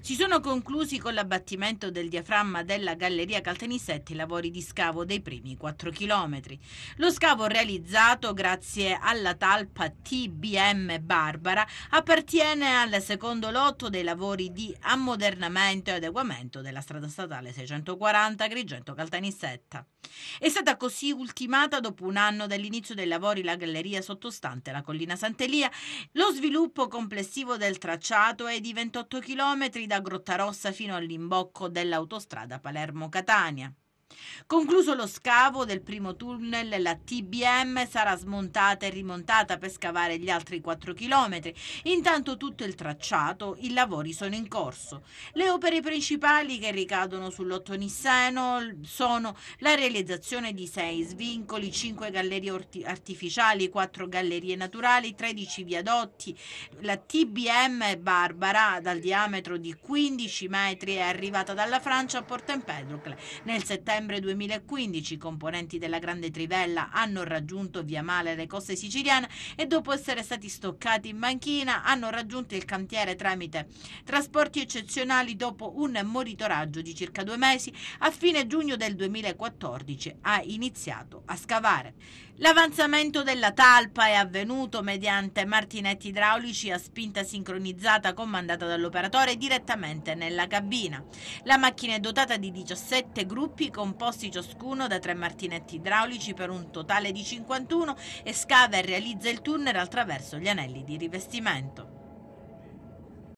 Si sono conclusi con l'abbattimento del diaframma della galleria Caltanissetti i lavori di scavo dei primi 4 km. Lo scavo realizzato grazie alla talpa TBM Barbara appartiene al secondo lotto dei lavori di ammodernamento e adeguamento della strada statale 640 Grigento Caltanissetta. È stata così ultimata dopo un anno dall'inizio dei lavori la galleria sottostante la collina Sant'Elia. Lo sviluppo complessivo del tracciato è di 28 km da Grottarossa fino all'imbocco dell'autostrada Palermo-Catania. Concluso lo scavo del primo tunnel, la TBM sarà smontata e rimontata per scavare gli altri 4 km. Intanto tutto il tracciato, i lavori sono in corso. Le opere principali che ricadono sull'otto Nisseno sono la realizzazione di 6 svincoli, 5 gallerie artificiali, 4 gallerie naturali, 13 viadotti. La TBM Barbara, dal diametro di 15 metri, è arrivata dalla Francia a Porto Empedocle nel settembre settembre 2015 i componenti della Grande Trivella hanno raggiunto via Male le coste siciliane e dopo essere stati stoccati in banchina hanno raggiunto il cantiere tramite trasporti eccezionali dopo un monitoraggio di circa due mesi. A fine giugno del 2014 ha iniziato a scavare. L'avanzamento della talpa è avvenuto mediante martinetti idraulici a spinta sincronizzata comandata dall'operatore direttamente nella cabina. La macchina è dotata di 17 gruppi con composti ciascuno da tre martinetti idraulici per un totale di 51 e scava e realizza il tunnel attraverso gli anelli di rivestimento.